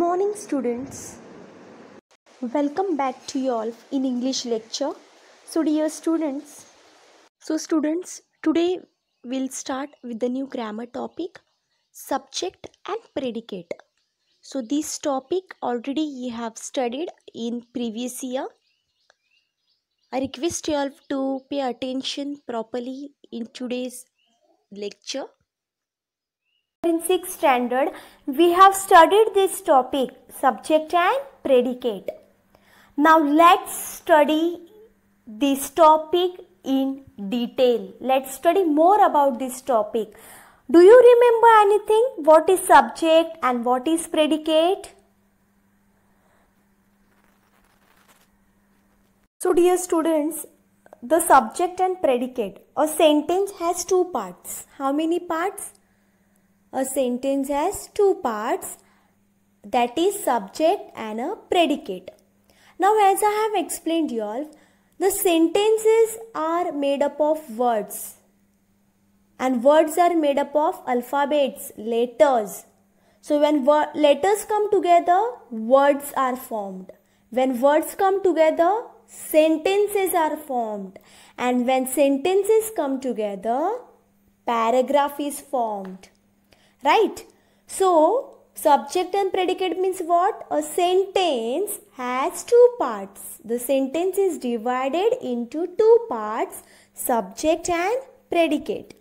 morning students welcome back to you all in english lecture so dear students so students today we'll start with the new grammar topic subject and predicate so this topic already you have studied in previous year i request you all to pay attention properly in today's lecture in 6th standard we have studied this topic subject and predicate. Now let's study this topic in detail. Let's study more about this topic. Do you remember anything? What is subject and what is predicate? So dear students, the subject and predicate. A sentence has two parts. How many parts? A sentence has two parts that is subject and a predicate. Now as I have explained you all, the sentences are made up of words and words are made up of alphabets, letters. So when letters come together, words are formed. When words come together, sentences are formed. And when sentences come together, paragraph is formed right? So, subject and predicate means what? A sentence has two parts. The sentence is divided into two parts, subject and predicate.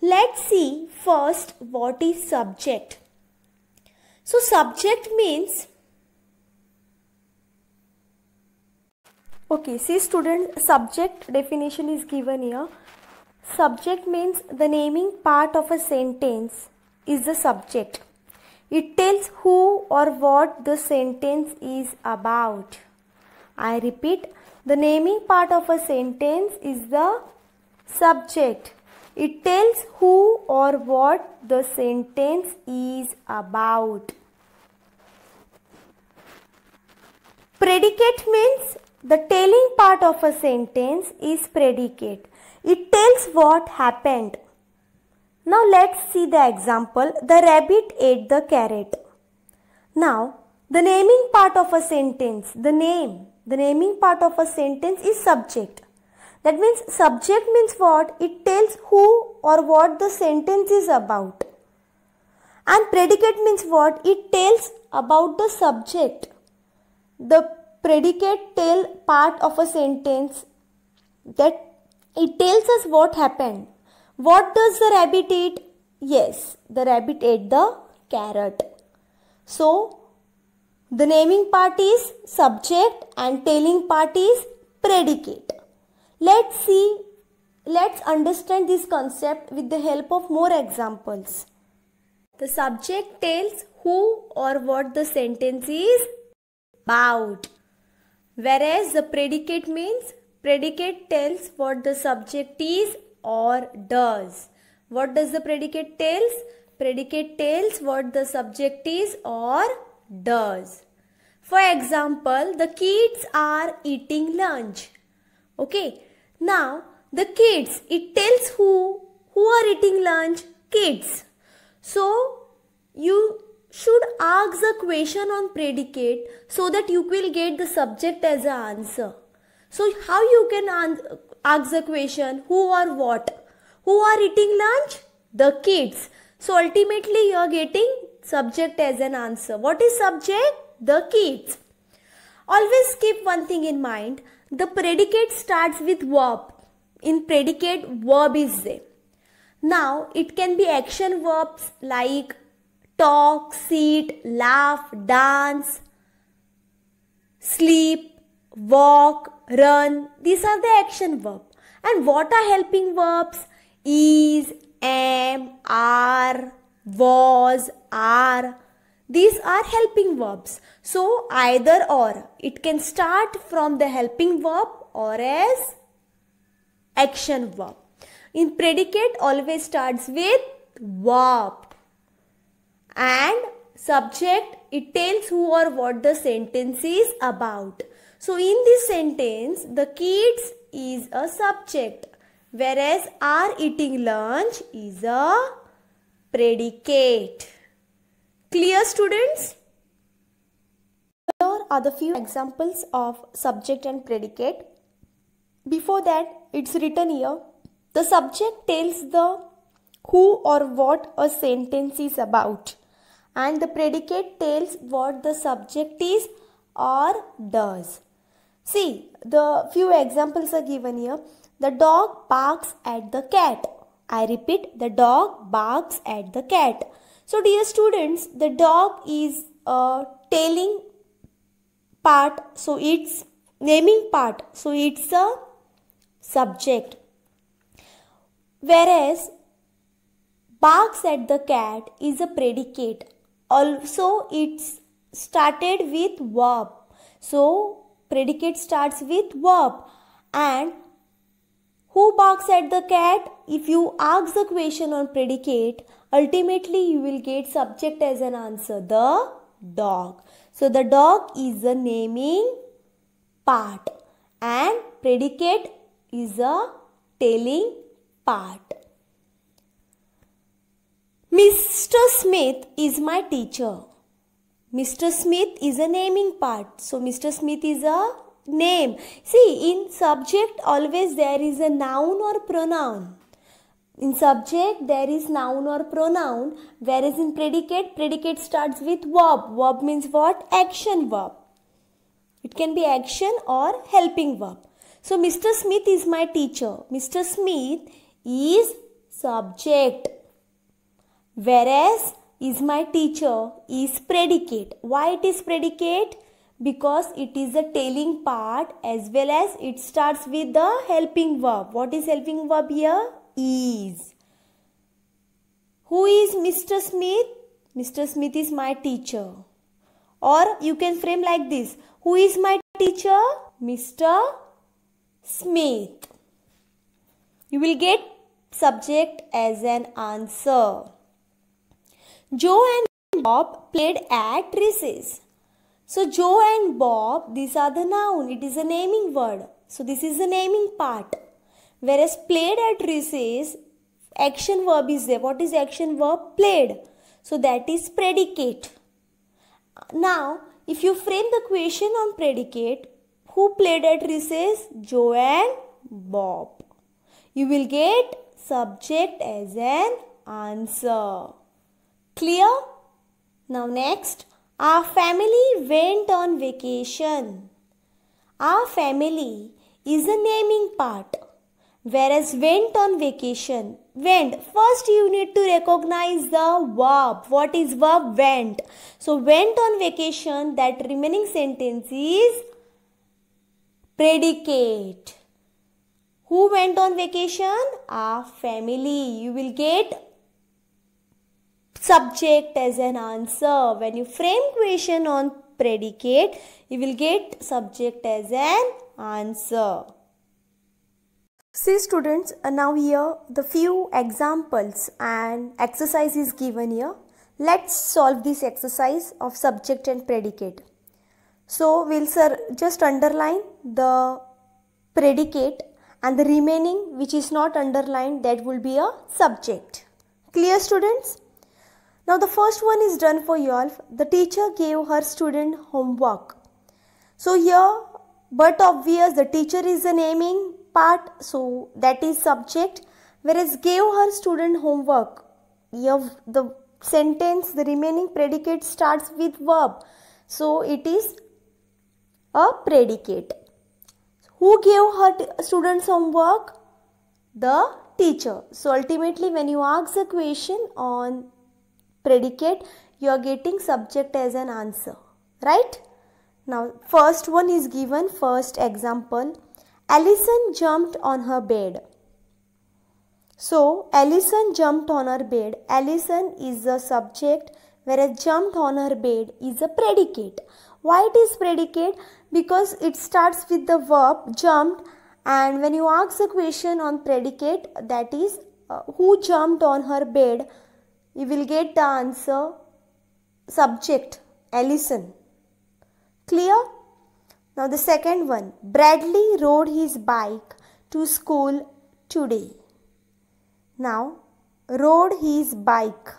Let's see first what is subject. So, subject means Okay, see student subject definition is given here. Subject means the naming part of a sentence is the subject. It tells who or what the sentence is about. I repeat, the naming part of a sentence is the subject. It tells who or what the sentence is about. Predicate means the telling part of a sentence is predicate. It tells what happened. Now let's see the example, the rabbit ate the carrot. Now, the naming part of a sentence, the name, the naming part of a sentence is subject. That means subject means what? It tells who or what the sentence is about. And predicate means what? It tells about the subject. The predicate tell part of a sentence that it tells us what happened. What does the rabbit eat? Yes, the rabbit ate the carrot. So, the naming part is subject and telling part is predicate. Let's see, let's understand this concept with the help of more examples. The subject tells who or what the sentence is about. Whereas the predicate means predicate tells what the subject is or does. What does the predicate tells? Predicate tells what the subject is or does. For example, the kids are eating lunch. Okay. Now, the kids, it tells who, who are eating lunch? Kids. So, you should ask the question on predicate so that you will get the subject as an answer. So, how you can Ask the question who or what? Who are eating lunch? The kids. So ultimately you are getting subject as an answer. What is subject? The kids. Always keep one thing in mind. The predicate starts with verb. In predicate, verb is there. Now it can be action verbs like talk, sit, laugh, dance, sleep, walk, run. These are the action verb. And what are helping verbs? Is, am, are, was, are. These are helping verbs. So either or. It can start from the helping verb or as action verb. In predicate always starts with verb. And subject it tells who or what the sentence is about. So in this sentence, the kids is a subject whereas are eating lunch is a predicate. Clear students? Here are the few examples of subject and predicate. Before that, it's written here. The subject tells the who or what a sentence is about and the predicate tells what the subject is or does. See, the few examples are given here. The dog barks at the cat. I repeat, the dog barks at the cat. So, dear students, the dog is a uh, tailing part, so it's naming part, so it's a subject. Whereas, barks at the cat is a predicate. Also, it's started with verb. So, predicate starts with verb and who barks at the cat if you ask the question on predicate ultimately you will get subject as an answer the dog so the dog is the naming part and predicate is a telling part mr smith is my teacher Mr. Smith is a naming part. So Mr. Smith is a name. See, in subject always there is a noun or pronoun. In subject there is noun or pronoun. Whereas in predicate, predicate starts with verb. Verb means what? Action verb. It can be action or helping verb. So Mr. Smith is my teacher. Mr. Smith is subject. Whereas is my teacher is predicate. Why it is predicate? Because it is the telling part as well as it starts with the helping verb. What is helping verb here? Is. Who is Mr. Smith? Mr. Smith is my teacher. Or you can frame like this. Who is my teacher? Mr. Smith. You will get subject as an answer. Joe and Bob played at So Joe and Bob, these are the noun. It is a naming word. So this is the naming part. Whereas played at action verb is there. What is action verb? Played. So that is predicate. Now, if you frame the question on predicate, who played at recess? Joe and Bob. You will get subject as an answer. Clear? Now next, our family went on vacation. Our family is a naming part. Whereas went on vacation. Went. First you need to recognize the verb. What is verb? Went. So went on vacation. That remaining sentence is predicate. Who went on vacation? Our family. You will get subject as an answer. When you frame question on predicate, you will get subject as an answer. See students, uh, now here the few examples and exercise is given here. Let's solve this exercise of subject and predicate. So we'll sir, just underline the predicate and the remaining which is not underlined that will be a subject. Clear students? Now the first one is done for Yolf. The teacher gave her student homework. So here, but obvious, the teacher is the naming part, so that is subject. Whereas gave her student homework. Here the sentence, the remaining predicate starts with verb. So it is a predicate. Who gave her students homework? The teacher. So ultimately when you ask the question on predicate you are getting subject as an answer right now first one is given first example Allison jumped on her bed so Allison jumped on her bed Allison is the subject whereas jumped on her bed is a predicate why it is predicate because it starts with the verb jumped and when you ask a question on predicate that is uh, who jumped on her bed you will get the answer subject Allison. Clear? Now the second one. Bradley rode his bike to school today. Now, rode his bike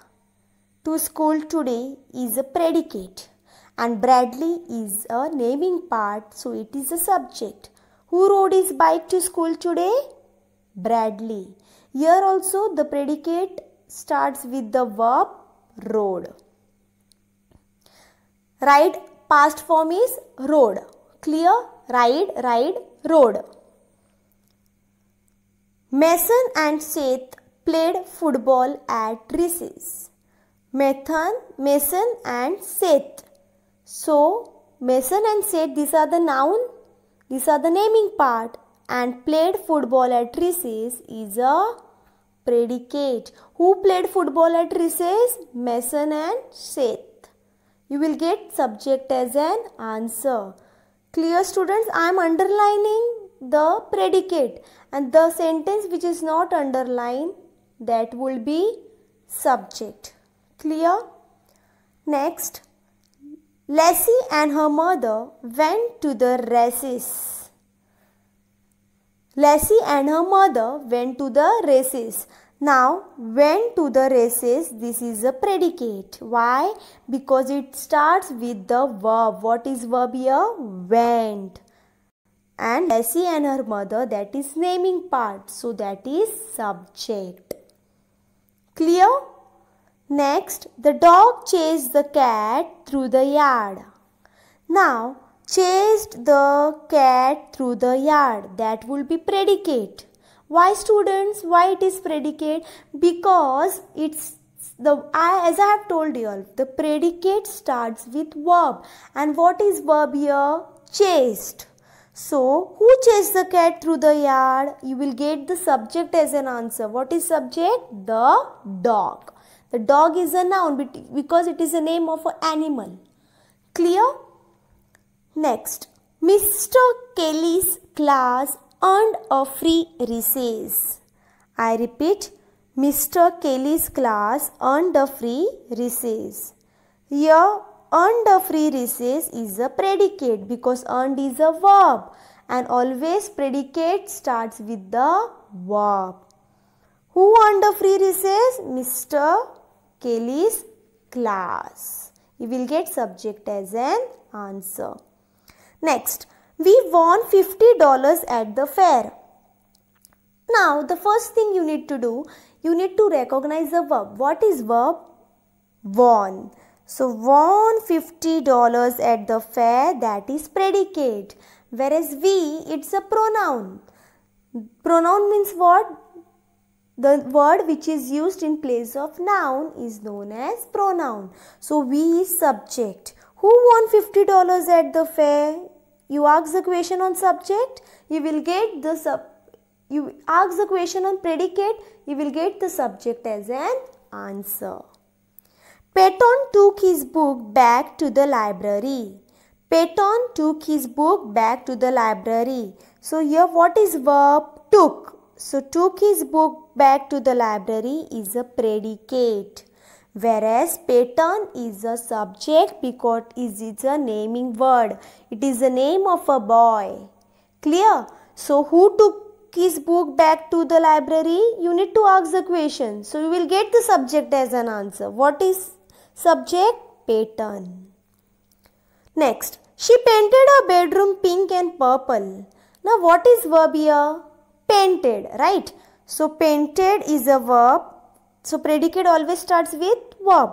to school today is a predicate and Bradley is a naming part so it is a subject. Who rode his bike to school today? Bradley. Here also the predicate starts with the verb rode. Ride past form is rode. Clear? Ride, ride, rode. Mason and Seth played football at recess. Mason, Mason and Seth. So, Mason and Seth, these are the noun, these are the naming part. And played football at recess is a predicate. Who played football at recess? Mason and Seth. You will get subject as an answer. Clear students, I am underlining the predicate and the sentence which is not underlined that will be subject. Clear? Next, Lassie and her mother went to the races. Lassie and her mother went to the races. Now, went to the races, this is a predicate. Why? Because it starts with the verb. What is verb here? Went. And Lassie and her mother, that is naming part. So, that is subject. Clear? Next, the dog chased the cat through the yard. Now, chased the cat through the yard. That will be predicate. Why students? Why it is predicate? Because it's the I, as I have told you all, the predicate starts with verb. And what is verb here? Chased. So, who chased the cat through the yard? You will get the subject as an answer. What is subject? The dog. The dog is a noun because it is a name of an animal. Clear? Next, Mr. Kelly's class earned a free recess. I repeat, Mr. Kelly's class earned a free recess. Here, earned a free recess is a predicate because earned is a verb and always predicate starts with the verb. Who earned a free recess? Mr. Kelly's class. You will get subject as an answer. Next, we won $50 at the fair. Now, the first thing you need to do, you need to recognize the verb. What is verb? Won. So, won $50 at the fair, that is predicate. Whereas we, it's a pronoun. Pronoun means what? The word which is used in place of noun is known as pronoun. So, we is subject. Who won $50 at the fair? You ask the question on subject, you will get the sub. You ask the question on predicate, you will get the subject as an answer. Peton took his book back to the library. Peton took his book back to the library. So here what is verb took? So took his book back to the library is a predicate. Whereas pattern is a subject because it is a naming word. It is the name of a boy. Clear? So who took his book back to the library? You need to ask the question. So you will get the subject as an answer. What is subject? Pattern. Next, she painted her bedroom pink and purple. Now what is verb here? Painted, right? So painted is a verb so predicate always starts with verb.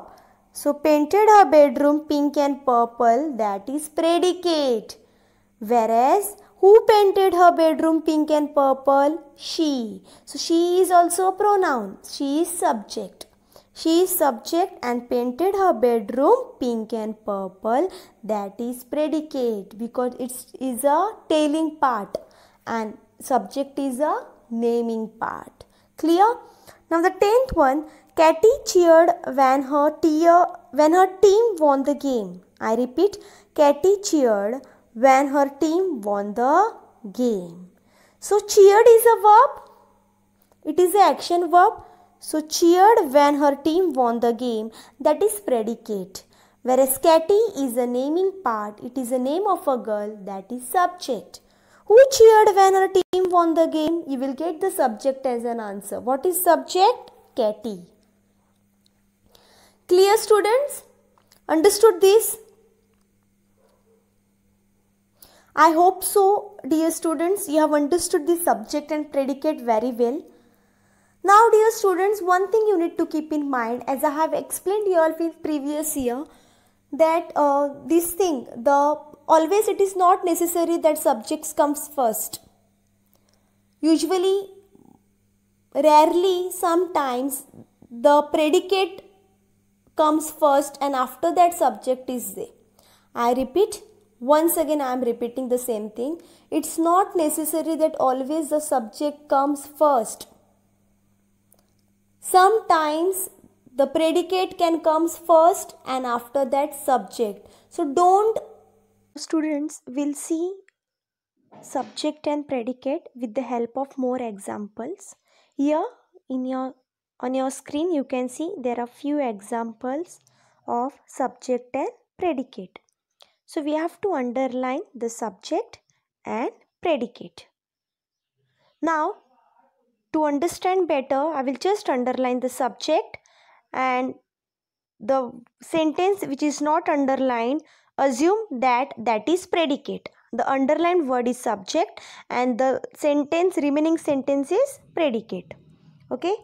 So painted her bedroom pink and purple that is predicate. Whereas who painted her bedroom pink and purple? She. So she is also a pronoun. She is subject. She is subject and painted her bedroom pink and purple that is predicate because it is a tailing part and subject is a naming part. Clear? Now the tenth one, Katie cheered when her, tear, when her team won the game. I repeat, Katie cheered when her team won the game. So cheered is a verb. It is an action verb. So cheered when her team won the game. That is predicate. Whereas Katie is a naming part. It is a name of a girl. That is subject. Who cheered when her team won the game? You will get the subject as an answer. What is subject? Catty. Clear students? Understood this? I hope so, dear students. You have understood the subject and predicate very well. Now, dear students, one thing you need to keep in mind, as I have explained you all in previous year, that uh, this thing, the Always it is not necessary that subjects comes first. Usually, rarely, sometimes the predicate comes first and after that subject is there. I repeat, once again I am repeating the same thing. It's not necessary that always the subject comes first. Sometimes the predicate can comes first and after that subject. So don't students will see subject and predicate with the help of more examples. Here in your on your screen you can see there are few examples of subject and predicate. So we have to underline the subject and predicate. Now to understand better I will just underline the subject and the sentence which is not underlined Assume that that is predicate. The underlined word is subject and the sentence remaining sentence is predicate. Okay.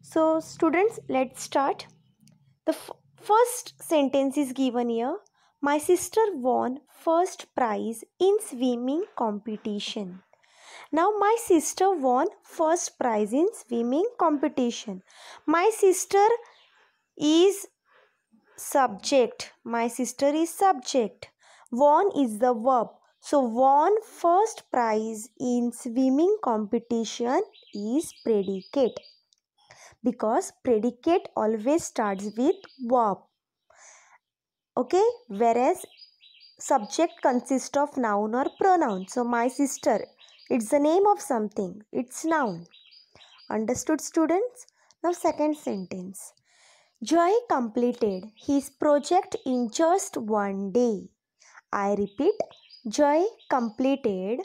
So students let's start. The first sentence is given here. My sister won first prize in swimming competition. Now my sister won first prize in swimming competition. My sister is subject. My sister is subject. Won is the verb. So won first prize in swimming competition is predicate. Because predicate always starts with verb. Okay. Whereas subject consists of noun or pronoun. So my sister. It's the name of something. It's noun. Understood students? Now second sentence. Joy completed his project in just one day. I repeat, Joy completed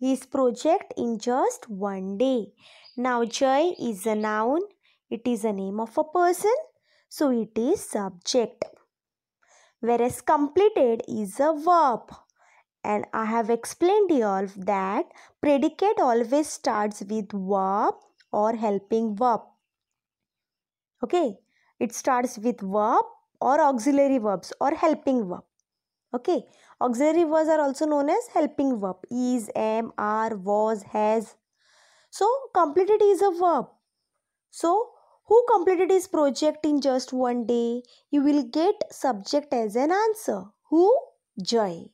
his project in just one day. Now, Joy is a noun. It is a name of a person. So, it is subject. Whereas completed is a verb. And I have explained you all that predicate always starts with verb or helping verb. Okay. It starts with verb or auxiliary verbs or helping verb. Okay. Auxiliary verbs are also known as helping verb. Is, am, are, was, has. So, completed is a verb. So, who completed his project in just one day? You will get subject as an answer. Who? Joy.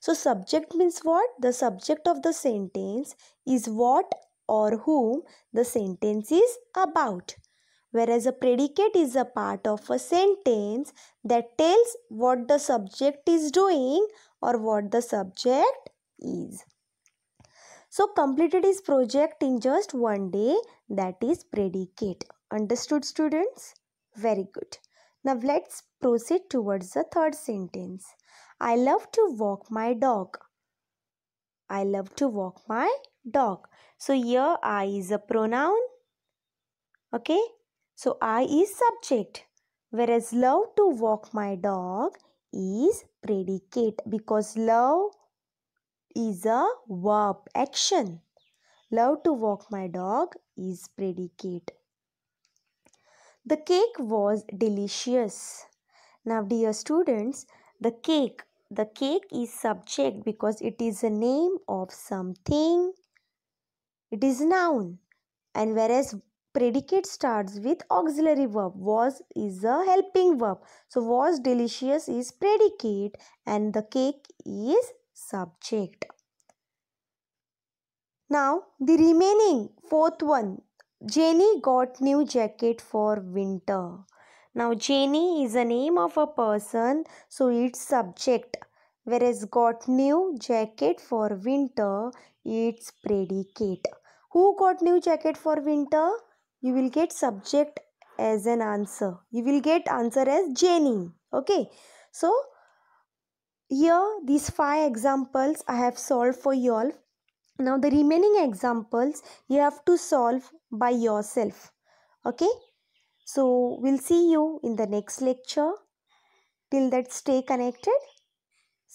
So, subject means what? The subject of the sentence is what or whom the sentence is about whereas a predicate is a part of a sentence that tells what the subject is doing or what the subject is. So completed his project in just one day that is predicate. Understood students? Very good. Now let's proceed towards the third sentence. I love to walk my dog. I love to walk my dog. So here I is a pronoun. Okay. So I is subject. Whereas love to walk my dog is predicate because love is a verb action. Love to walk my dog is predicate. The cake was delicious. Now dear students, the cake, the cake is subject because it is a name of something. It is noun. And whereas predicate starts with auxiliary verb. Was is a helping verb. So was delicious is predicate and the cake is subject. Now the remaining fourth one. Jenny got new jacket for winter. Now Jenny is a name of a person so it's subject. Whereas got new jacket for winter it's predicate. Who got new jacket for winter? you will get subject as an answer you will get answer as jenny okay so here these five examples i have solved for you all now the remaining examples you have to solve by yourself okay so we'll see you in the next lecture till that stay connected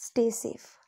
stay safe